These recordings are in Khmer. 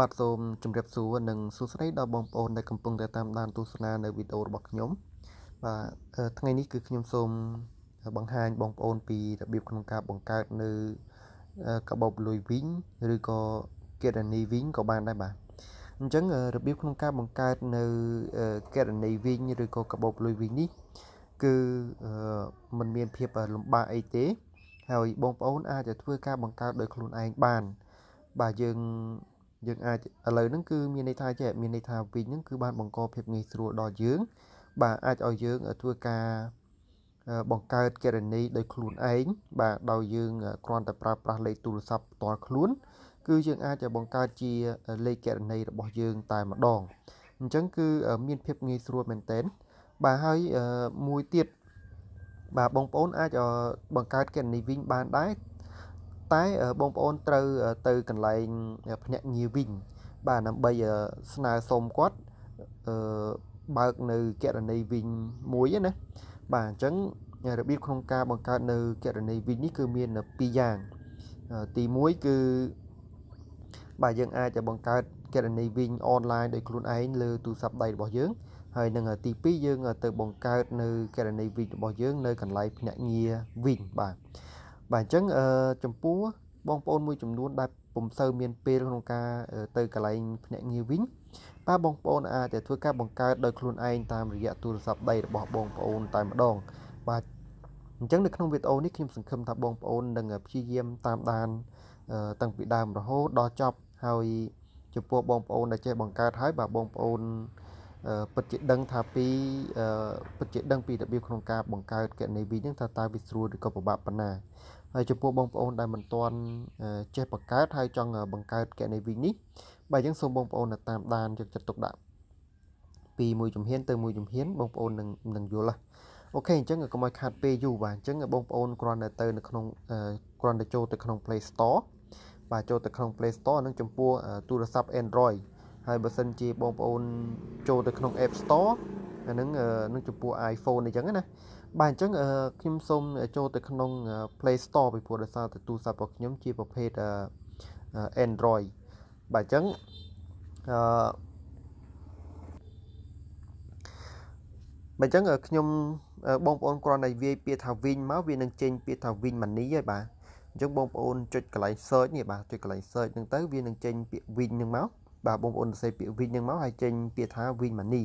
បាទសូមជម្រាបសួរនិងសួស្តីដល់បងប្អូនដែលកំពុងតែតាមដានទស្សនានៅវីដេអូរបស់ខ្ញុំបាទថ្ងៃនេះគឺខ្ញុំសូមបង្ហាញបងប្អូនពីរបៀបក្នុងការបង្កើតនៅកាបូបលុយវិញឬក៏កេរនីវិញក៏បានដែរបាទអញ្ចឹងរបៀបក្នុងការបង្កើតនៅកេរនីវិញឬក៏កាបូបលុយវិញនេះគឺมันមានភាពលំបាកអីទេហើយបងប្អូនអាចធ្វើការបង្កើតដោយខ្លួនឯងបានបាទយើងយើងអាចឥឡូវហ្នឹងគឺមានន័យថាចេះមានន័យថាវិញហ្នឹងគឺបានបង្កភាពងាយស្រួលដល់យើង បាទអាចឲ្យយើងធ្វើការបង្កើតកេរនីដោយខ្លួនឯងបាទដោយយើងគ្រាន់តែប្រើប្រាស់លេខទូរស័ព្ទផ្ទាល់ខ្លួន គឺយើងអាចបង្កើតជាលេខកេរនីរបស់យើង តែម្ដងអញ្ចឹងគឺមានភាពងាយស្រួលមែនទែនបាទហើយមួយទៀតបាទបងប្អូនអាចបង្កើតកេរនីវិញបានដែរតែបងប្អូនត្រូវទៅកន្លែងភ្នាក់ងារវិញបាទដើម្បីស្នើសុំគាត់អឺបើកនៅកណនីវិញមួយណាបាទអញ្ចឹងរបៀបក្នុងការបង្កើតនៅកណនីវិញនេះគឺមាន2យ៉ាងទី1គឺបាទយើងអាចបង្កើតកណនីវិញអនឡាញដោយខ្លួនឯងលើទូរស័ព្ទដៃរបស់យើងហើយនឹងទី2យើងទៅបង្កើតនៅកណនីវិញរបស់យើងនៅកន្លែងភ្នាក់ងារវិញបាទបាទអញ្ចឹងអឺចំពោះបងប្អូនមួយចំនួនដែលពុំសូវមានពេលក្នុងការទៅកន្លែងភ្នាក់ងារវិញបាទបងប្អូនអាចធ្វើការបង្កើតដោយខ្លួនឯងតាមរយៈទូរស័ព្ទដៃរបស់បងប្អូនតែម្ដងបាទអញ្ចឹងនៅក្នុងវីដេអូនេះខ្ញុំសង្ឃឹមថាបងប្អូននឹងព្យាយាមតាមដានតាំងពីដើមរហូតដល់ចប់ហើយចំពោះបងប្អូនដែលចេះបង្កើតហើយបាទបងប្អូនពិតជាដឹងថាពីពិតជាដឹងពីរបៀបក្នុងការបង្កើតគណនីវិញហ្នឹងថាតើវាស្រួលឬក៏ពិបាកប៉ុណ្ណាហើយចំពោះបងប្អូនដែលមិនទាន់ចេះបង្កើតហើយចង់បង្កើតគណនីវិញនេះបាទអញ្ចឹងសូមបងប្អូនតាមដានយកចិត្តទុកដាក់ពីមួយជំហានទៅមួយជំហានបងប្អូននឹងនឹងយល់ហើយអូខេអញ្ចឹងកុំឲ្យខាត់ពេលយូរបាទអញ្ចឹងបងប្អូនគ្រាន់តែទៅនៅក្នុងគ្រាន់តែចូលទៅ ក្នុង Play Store បាទចូលទៅក្នុង Play Store នឹងចំពោះទូរស័ព្ទ Android ហើយបើសិនជាបងប្អូនចូលទៅក្នុង App Store អានឹងនឹងចំពោះ iPhone អញ្ចឹងណាបាទអញ្ចឹងខ្ញុំសូមចូលទៅក្នុង Play Store ពីព្រោះដោយសារតែទូរស័ព្ទរបស់ខ្ញុំជាប្រភេទ Android បាទអញ្ចឹងអឺបើអញ្ចឹងខ្ញុំបងប្អូនគ្រាន់តែវាយពាក្យថាវិញមកវានឹងចេញពាក្យថាវិញម៉ានីហើយបាទអញ្ចឹងបងប្អូនចុចកន្លែង search នេះបាទចុចកន្លែង search ហ្នឹងទៅវានឹងចេញពាក្យវិញហ្នឹងមកបាទបងប្អូនសរសេរពាក្យវិញហ្នឹងមកហើយចេញពាក្យថាវិញម៉ានី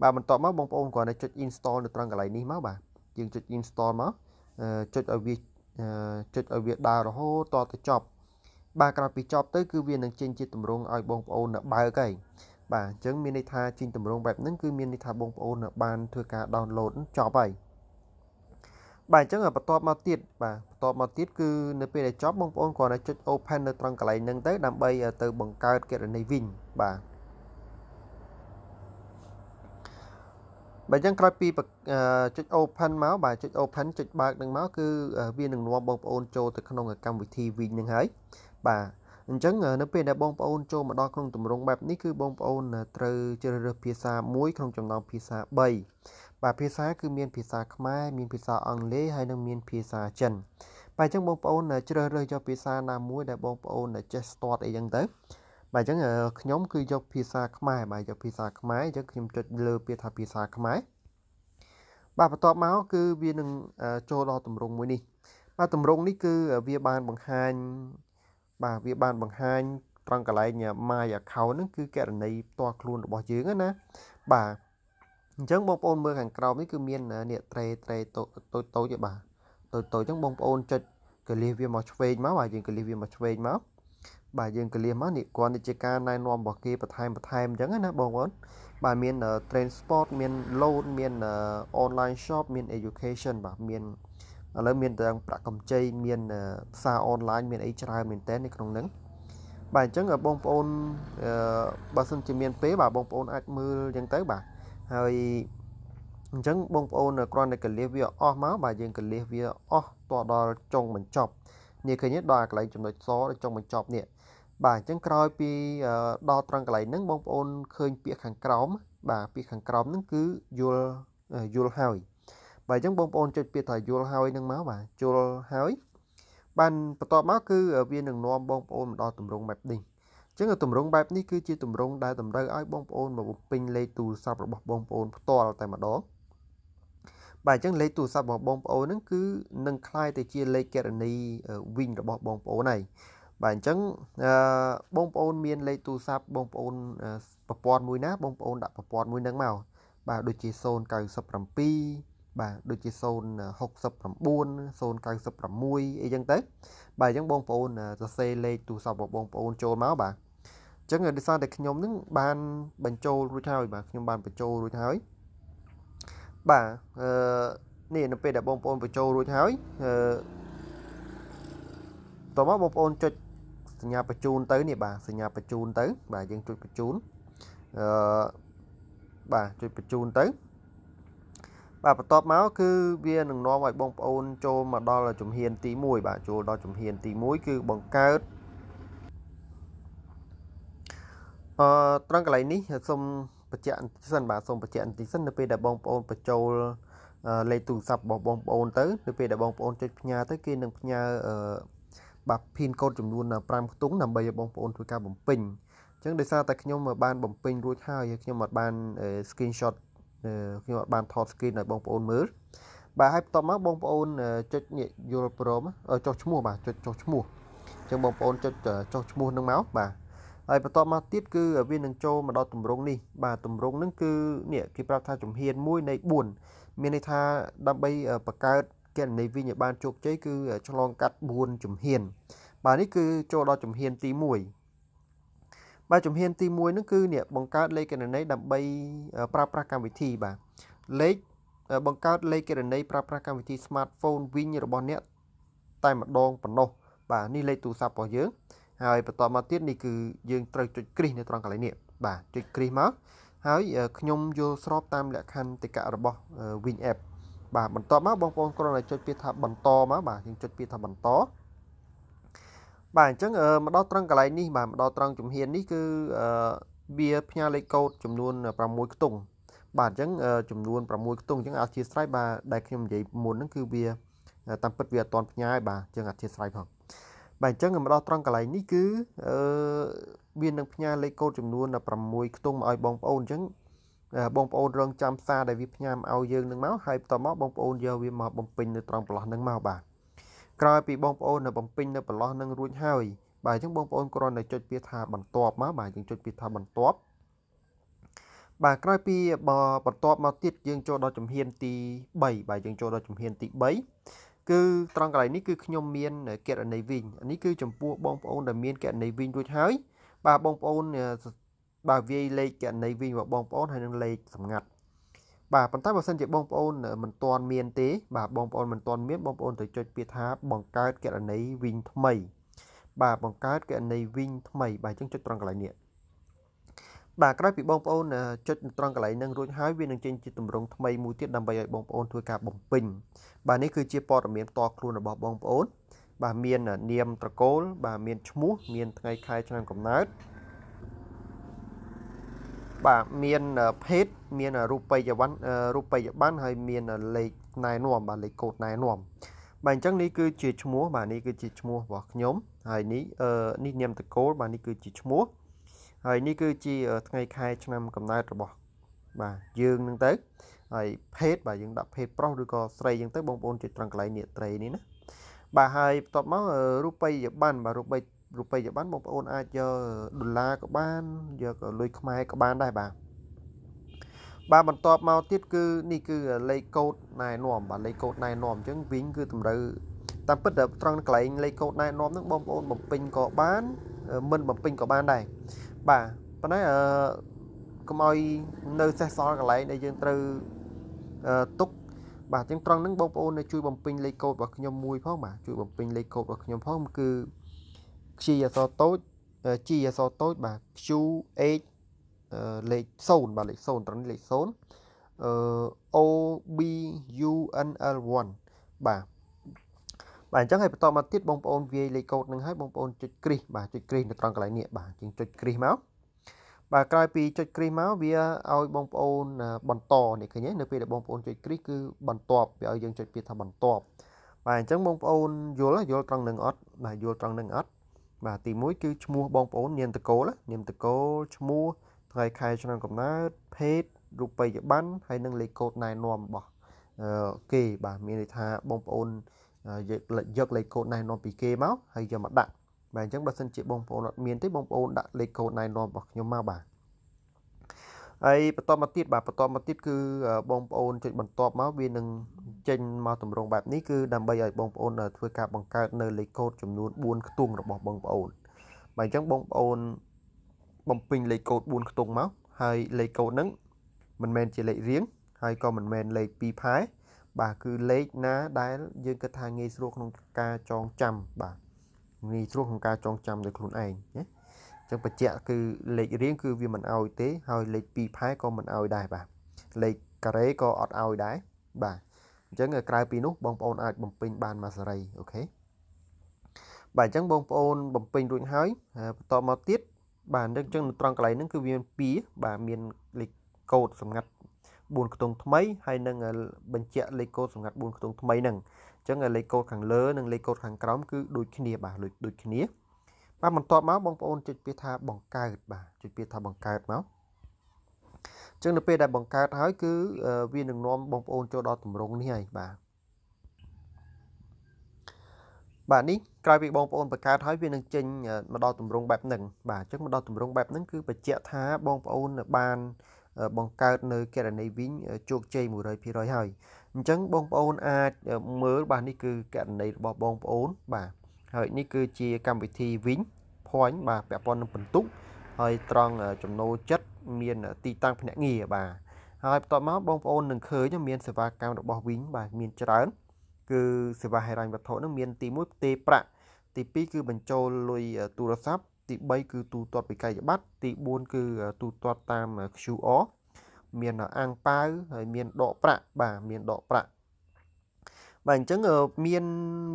បាទបន្ទាប់មកបងប្អូនគ្រាន់តែចុច install នៅត្រង់កន្លែងនេះមកបាទយើងចុច install មកចុចឲ្យវាចុចឲ្យវាដើររហូតតទៅចប់បាទក្រោយពីចប់ទៅគឺវានឹងចេញជាតម្រងឲ្យបងប្អូនបើកហើយបាទអញ្ចឹងមានន័យថាចេញតម្រងបែបហ្នឹងគឺមានន័យថាបងប្អូនបានធ្វើការ download ចប់ហើយបាទអញ្ចឹងបន្ទាប់មកទៀតបាទបន្ទាប់មកទៀតគឺនៅពេលដែលចប់បងប្អូនគ្រាន់តែចុច open នៅត្រង់កន្លែងហ្នឹងទៅដើម្បី ទៅបង្កើតគណនីវិញបាទបើយ៉ាងក្រោយពីចុច open មកបាទចុច open ចុចបើកនឹងមកគឺវានឹងនាំបងប្អូនចូលទៅក្នុងកម្មវិធី Win នឹងហើយបាទអញ្ចឹងនៅពេលដែលបងប្អូនចូលមកដល់ក្នុងទម្រង់បែបនេះគឺបងប្អូនត្រូវជ្រើសរើសភាសាមួយក្នុងចំណោមភាសា3បាទភាសាគឺមានភាសាខ្មែរមានភាសាអង់គ្លេសហើយនិងមានភាសាចិនបាទអញ្ចឹងបងប្អូន ជ្រើសរើសយកភាសាណាមួយដែលបងប្អូនចេះស្ទាត់អីចឹងទៅបាទអញ្ចឹងខ្ញុំគឺយកភាសាខ្មែរបាទយកភាសាខ្មែរអញ្ចឹងខ្ញុំចុចលើពាក្យថាភាសាខ្មែរបាទបន្ទាប់មកគឺវានឹងចូលដល់ទម្រង់មួយនេះ បាទទម្រង់នេះគឺវាបានបង្ហាញបាទវាបានបង្ហាញត្រង់កន្លែង my account ហ្នឹងគឺករណីផ្ទាល់ខ្លួនរបស់យើងណាបាទអញ្ចឹងបងប្អូនមើលខាងក្រោមនេះគឺមាននេះត្រេត្រេតូចតូចទេបាទតូចតូចអញ្ចឹងបងប្អូនចុចកលិះវាមកឆ្វេងមកបាទយើងកលិះវាមកឆ្វេងមកបាទយើងក៏លៀមមកនេះគ្រាន់តែជាការណែនាំរបស់គេបន្ថែមបន្ថែមអញ្ចឹងណាបងប្អូនបាទមាន transport មាន loan មាន online shop មាន education បាទមានឥឡូវមានទាំងប្រាក់កម្ចីមានផ្សារ online មានអីច្រើនមែនតើនៅក្នុងហ្នឹងបាទអញ្ចឹងបងប្អូនបើសិនជាមានពេលបាទបងប្អូនអាចមើលអញ្ចឹងទៅបាទហើយអញ្ចឹងបងប្អូនគ្រាន់តែកលៀសវាអស់មកបាទយើងកលៀសវាអស់តដល់ចុងបញ្ចប់នេះឃើញទេដល់កន្លែងចំណុចសដល់ចុងបញ្ចប់នេះបាទអញ្ចឹងក្រោយពីដល់ត្រង់កន្លែងហ្នឹងបងប្អូនឃើញពាក្យខាងក្រោម បាទពាក្យខាងក្រោមហ្នឹងគឺយល់យល់ហើយបាទអញ្ចឹងបងប្អូនចុចពាក្យថាយល់ហើយហ្នឹងមកបាទយល់ហើយបានបន្ទាប់មកគឺ វានឹងនាំបងប្អូនមកដល់ទម្រង់បែបនេះអញ្ចឹងទម្រង់បែបនេះគឺជាទម្រង់ដែលតម្រូវឲ្យបងប្អូនមកបំពេញលេខទូរស័ព្ទរបស់បងប្អូនផ្ទាល់តែម្ដងបាទអញ្ចឹងលេខទូរស័ព្ទរបស់បងប្អូនហ្នឹងគឺនឹងคล้ายទៅជាលេខកេរនីវិញរបស់បងប្អូនហើយបាទអញ្ចឹងបងប្អូនមានលេខទូរស័ព្ទបងប្អូនប្រព័ន្ធមួយណាបងប្អូនដាក់ប្រព័ន្ធមួយហ្នឹងមកបាទដូចជា097បាទដូចជា069 096អីចឹងទៅបាទអញ្ចឹងបងប្អូនសរសេរលេខទូរស័ព្ទរបស់បងប្អូនចូលមកបាទអញ្ចឹងដោយសារតែខ្ញុំនឹងបានបញ្ចូលរួចហើយបាទខ្ញុំបានបញ្ចូលរួចហើយបាទអឺនេះនៅពេលដែលបងប្អូនបញ្ចូលរួចហើយអឺតោះមកបងប្អូនចុចសញ្ញាបញ្ជូនទៅនេះបាទសញ្ញាបញ្ជូនទៅបាទយើងចុចបញ្ជូនអឺបាទចុចបញ្ជូនទៅបាទបន្ទាប់មកគឺវានឹងនាំឲ្យបងប្អូនចូលមកដល់ជំហានទី1បាទចូលដល់ជំហានទី1គឺបង្កើតអឺត្រង់កន្លែងនេះសូមបញ្ជាក់បន្តិចសិនបាទសូមបញ្ជាក់បន្តិចសិននៅពេលដែលបងប្អូនបញ្ចូលលេខទូរស័ព្ទរបស់បងប្អូនទៅនៅពេលដែលបងប្អូនចុចផ្ញើទៅគេនឹងផ្ញើបាទភីនកូដចំនួន5ខ្ទង់ដើម្បីឲ្យបងប្អូនធ្វើការបំពេញអញ្ចឹងដោយសារតែខ្ញុំបានបំពេញរួចហើយខ្ញុំអត់បាន screenshot ខ្ញុំអត់បានថត screen ឲ្យបងប្អូនមើលបាទហើយបន្ទាប់មកបងប្អូនចុចយល់ព្រមចុះឈ្មោះបាទចុចចុះឈ្មោះអញ្ចឹងបងប្អូនចុចចុះឈ្មោះនឹងមកបាទហើយបន្ទាប់មកទៀតគឺវានឹងចូលមកដល់ទម្រង់នេះបាទទម្រង់នឹងគឺនេះគេប្រាប់ថាជំហាន1នៃ4មានន័យថាដើម្បីបង្កើតគណនីវិញ្ញាបនជោគជ័យគឺឆ្លងកាត់4ជំហាន បាទនេះគឺចូលដល់ជំហានទី1បាទជំហានទី1ហ្នឹងគឺនេះបង្កើតលេខគណនីដើម្បីប្រើប្រាស់កម្មវិធីបាទលេខបង្កើតលេខគណនីប្រើប្រាស់កម្មវិធី smartphone វិញរបស់អ្នកតែម្ដងប៉ុណ្ណោះបាទនេះលេខទូរស័ព្ទរបស់យើងហើយបន្តមកទៀតនេះគឺយើងត្រូវចុចគ្រីសនៅត្រង់កន្លែងនេះបាទចុចគ្រីសមកហើយខ្ញុំយល់ស្របតាមលក្ខន្តិកៈរបស់ Win App បាទបន្តមកបងប្អូនគ្រាន់តែចុចពាក្យថាបន្តមកបាទយើងចុចពាក្យថាបន្ត បាទអញ្ចឹងមកដល់ត្រង់កន្លែងនេះបាទមកដល់ត្រង់ជំហាននេះគឺវាផ្ញើលេខកូដចំនួន6ខ្ទង់បាទអញ្ចឹងចំនួន6ខ្ទង់អញ្ចឹងអធិស្ឋានបាទដែលខ្ញុំនិយាយមុនហ្នឹងគឺវាតាមពិតវាអត់តន់ផ្ញើឯបាទអញ្ចឹងអធិស្ឋានផងបាទអញ្ចឹងមកដល់ត្រង់កន្លែងនេះគឺអឺវានឹងផ្ញើលេខកូដចំនួន6ខ្ទង់មកឲ្យបងប្អូនអញ្ចឹងបងប្អូនរងចាំសារដែលវាផ្ញើមកឲ្យយើងនឹងមកហើយបន្តមកបងប្អូនយកវាមកបំពេញនៅត្រង់ប្រឡោះនឹងមកបាទក្រោយពីបងប្អូននៅបំពេញនៅប្រឡោះនឹងរួចហើយបាទអញ្ចឹងបងប្អូនគ្រាន់តែចុចពាក្យថាបន្ទាប់មកបាទយើងចុចពាក្យថាបន្ទាប់បាទក្រោយពីបន្ទាប់មកទៀតយើងចូលដល់ជំហានទី3បាទយើងចូលដល់ជំហានទី3គឺត្រង់កន្លែងនេះគឺខ្ញុំមានករណីវិញនេះគឺចំពោះបងប្អូនដែលមានករណីវិញរួចហើយបាទបងប្អូនបើវាយលេខកណីវិញរបស់បងប្អូនហើយនឹងលេខសម្ងាត់ បាទប៉ុន្តែបើសិនជាបងប្អូនមិនទាន់មានទេបាទបងប្អូនមិនទាន់មានបងប្អូនទៅចុចពាក្យថាបង្កើតកណីវិញថ្មីបាទបង្កើតកណីវិញថ្មីបាទអញ្ចឹងចុចត្រង់កន្លែងនេះបាទក្រោយពីបងប្អូនចុចត្រង់កន្លែងហ្នឹងរួចហើយវានឹងចេញជាទម្រង់ថ្មីមួយទៀតដើម្បីឲ្យបងប្អូនធ្វើការបំពេញបាទនេះគឺជាព័ត៌មានផ្ទាល់ខ្លួនរបស់បងប្អូន បាទមាននាមត្រកូលបាទមានឈ្មោះ មានថ្ងៃខែឆ្នាំកំណើតបាទមានភេទមានរូបិយវ័នរូបិយប័ណ្ណហើយមានលេខណែនាំបាទលេខកូដណែនាំបាទអញ្ចឹងនេះគឺជាឈ្មោះបាទនេះគឺជាឈ្មោះរបស់ខ្ញុំហើយនេះនេះនាមតកូលបាទនេះគឺជាឈ្មោះហើយនេះគឺជាថ្ងៃខែឆ្នាំកំណើតរបស់បាទយើងនឹងទៅហើយភេទបាទយើងដាក់ភេទប្រុសឬក៏ស្រីអញ្ចឹងទៅបងប្អូនជួយត្រង់កន្លែងនេត្រីនេះណាបាទហើយបន្ទាប់មករូបិយប័ណ្ណបាទរូបិយរូបិយប័ណ្ណបងប្អូនអាចយកដុល្លារក៏បានយកលុយខ្មែរក៏បានដែរបាទបាទបន្ទាប់មកទៀតគឺនេះគឺលេខកូដណែនាំបាទលេខកូដណែនាំអញ្ចឹងវិញគឺតម្រូវតាមពិតត្រង់កន្លែងលេខកូដណែនាំហ្នឹងបងប្អូនបំពេញក៏បានមិនបំពេញក៏បានដែរបាទប៉ុន្តែអឺកុំឲ្យនៅសេះសល់កន្លែងដែលយើងត្រូវទុកបាទអញ្ចឹងត្រង់ហ្នឹងបងប្អូនជួយបំពេញលេខកូដរបស់ខ្ញុំមួយផងបាទជួយបំពេញលេខកូដរបស់ខ្ញុំផងគឺខ្ជាយអសរតូចជីអសរតូចបាទ Q H លេខ0បាទលេខ0ត្រឹមនេះលេខ0 O B U N L 1បាទបាទអញ្ចឹងឲ្យបន្តមកទៀតបងប្អូន វាយលេខកូដនឹងឲ្យបងប្អូនចុចគ្រីសបាទចុចគ្រីសនៅត្រង់កន្លែងនេះបាទជាងចុចគ្រីសមកបាទក្រោយពីចុចគ្រីសមកវាឲ្យបងប្អូនបន្តនេះឃើញទេនៅពេលដែលបងប្អូនចុចគ្រីសគឺបន្ទាប់វាឲ្យយើងចុចពាក្យថាបន្ទាប់បាទអញ្ចឹងបងប្អូនយល់យល់ត្រង់នឹងអត់បាទយល់ត្រង់នឹងអត់បាទទី1គឺឈ្មោះបងប្អូននាមតកូលនាមតកូលឈ្មោះថ្ងៃខែឆ្នាំកំណើតភេទរូបិយប័ណ្ណហើយនិងលេខកូដណែនាំរបស់គេបាទមានន័យថាបងប្អូនយកយកលេខកូដណែនាំពីគេមកហើយយកមកដាក់បាទអញ្ចឹងបើសិនជាបងប្អូនអត់មានទេបងប្អូនដាក់លេខកូដណែនាំរបស់ខ្ញុំមកបាទហើយបន្តមកទៀតបាទបន្តមកទៀតគឺបងប្អូនចុចបន្តមកវានឹងចេញមកតម្រងបែបនេះគឺដើម្បីឲ្យបងប្អូនធ្វើការបង្កើតនៅលេខកូដចំនួន4ខ្ទង់របស់បងប្អូនបាទអញ្ចឹងបងប្អូនបំពេញលេខកូដ4ខ្ទង់មកហើយលេខកូដហ្នឹងមិនមែនជាលេខរៀងហើយក៏មិនមែនលេខ2ផែបាទគឺលេខណាដែលយើងគិតថាងាយស្រួលក្នុងការចងចាំបាទងាយស្រួលក្នុងការចងចាំដោយខ្លួនឯងណាចឹងបច្ចៈគឺលេខរៀងគឺវាមិនអោយទេហើយលេខ2ផែក៏មិនអោយដែរបាទលេខការ៉េក៏អត់អោយដែរបាទអញ្ចឹងក្រៅពីនោះបងប្អូនអាចបំពេញបានមួយសេរីអូខេបាទអញ្ចឹងបងប្អូនបំពេញរួចហើយបន្តមកទៀតបាទអញ្ចឹងនៅត្រង់កន្លែងហ្នឹងគឺវាមាន2បាទមានលេខកូដសម្ងាត់4ខ្ទង់ថ្មីហើយនឹងបញ្ជាក់លេខកូដសម្ងាត់4ខ្ទង់ថ្មីហ្នឹងអញ្ចឹងលេខកូដខាងលើនិងលេខកូដខាងក្រោមគឺដូចគ្នាបាទដូចគ្នាបាទបន្ទាប់មកបងប្អូនចុចពាក្យថាបង្កើតបាទចុចពាក្យថាបង្កើតមកចឹងនៅពេលដែលបង្កើតហើយគឺវានឹងនាំបងប្អូនចូលដល់ទម្រង់នេះហើយបាទបាទនេះក្រោយពីបងប្អូនបង្កើតហើយវានឹងចេញមកដល់ទម្រង់បែបហ្នឹងបាទអញ្ចឹងមកដល់ទម្រង់បែបហ្នឹងគឺបញ្ជាក់ថាបងប្អូនបានបង្កើតនៅកេរនីវិញជោគជ័យ100%ហើយអញ្ចឹងបងប្អូនអាចមើលបាទនេះគឺកេរនីរបស់បងប្អូនបាទហើយនេះគឺជាកម្មវិធី Win Point បាទពាក់ព័ន្ធនឹងបន្ទុកហើយត្រង់ចំណូលចិត្តមាន ទីតាំងភ្នាក់ងារបាទហើយបន្ទាប់មកបងប្អូននឹងឃើញមានសេវាកម្មរបស់ Win បាទមានច្រើនគឺសេវាហិរញ្ញវត្ថុនឹងមានទី1ផ្ទេរប្រាក់ទី2គឺបញ្ចូលលុយទូរស័ព្ទទី3គឺទូទាត់ពីកាយប័ត្រទី4គឺទូទាត់តាម QR មានអាំងប៉ាវហើយមានដកប្រាក់បាទមានដកប្រាក់បាទអញ្ចឹងមាន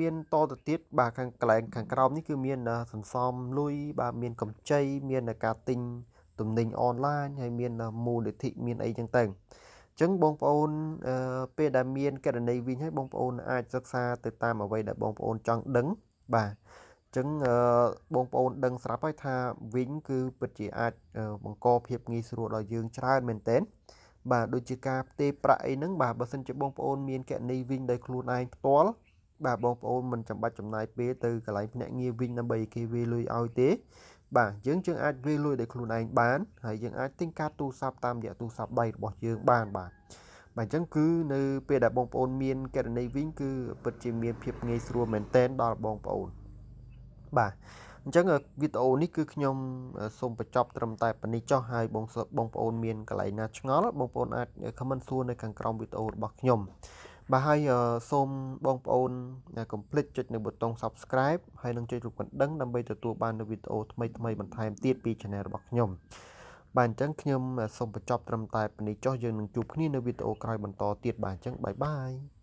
មានតទៅទៀតបាទខាងកន្លែងខាងក្រោមនេះគឺមានសន្សំលុយបាទមានកម្ចីមានការទិញទំនិញអនឡាញហើយមានមូលនិធិមានអីចឹងទៅអញ្ចឹងបងប្អូនពេលដែលមានករណីវិញហើយបងប្អូនអាចសិក្សាទៅតាមអ្វីដែលបងប្អូនចង់ដឹងបាទអញ្ចឹងបងប្អូនដឹងស្រាប់ហើយថាវិញគឺពិតជាអាចបង្កភាពងាយស្រួលដល់យើងច្រើនមែនទែនបាទដូចជាការផ្ទេរប្រាក់អីហ្នឹងបាទបើសិនជាបងប្អូនមានកណីវិញដោយខ្លួនឯងផ្ទាល់បាទបងប្អូនមិនចាំបាច់ចំណាយពេលទៅកន្លែងភ្នាក់ងារវិញដើម្បីគេវាយលុយឲ្យទេ បាទយើងយើងអាចវាយលុយដោយខ្លួនឯងបានហើយយើងអាចទិញកាតទូរស័ព្ទតាមរយៈទូរស័ព្ទដៃរបស់យើង បានបាទបាទអញ្ចឹងគឺនៅពេលដែលបងប្អូន មានករណីវិញគឺពិតជាមានភាពងាយស្រួលមែនតែនដល់បងប្អូនបាទអញ្ចឹងវីដេអូនេះគឺខ្ញុំ សូមបញ្ចប់ត្រឹមតែប៉ុណ្នេះចុះហើយបងបងប្អូន មានកន្លែងណាឆ្ងល់បងប្អូនអាច comment សួរនៅខាងក្រោមវីដេអូរបស់ខ្ញុំបាទហើយសូមបងប្អូន complete ចុចនៅប៊ូតុង subscribe ហើយនឹងចុចរូបកណ្ដឹងដើម្បីទទួលបាននូវវីដេអូថ្មីថ្មីបន្ថែមទៀតពី channel របស់ខ្ញុំ បាទអញ្ចឹងខ្ញុំសូមបញ្ចប់ត្រឹមតែប៉ុណ្នេះចុះយើងនឹងជួបគ្នានៅវីដេអូក្រោយបន្តទៀតបាទអញ្ចឹងបាយបាយ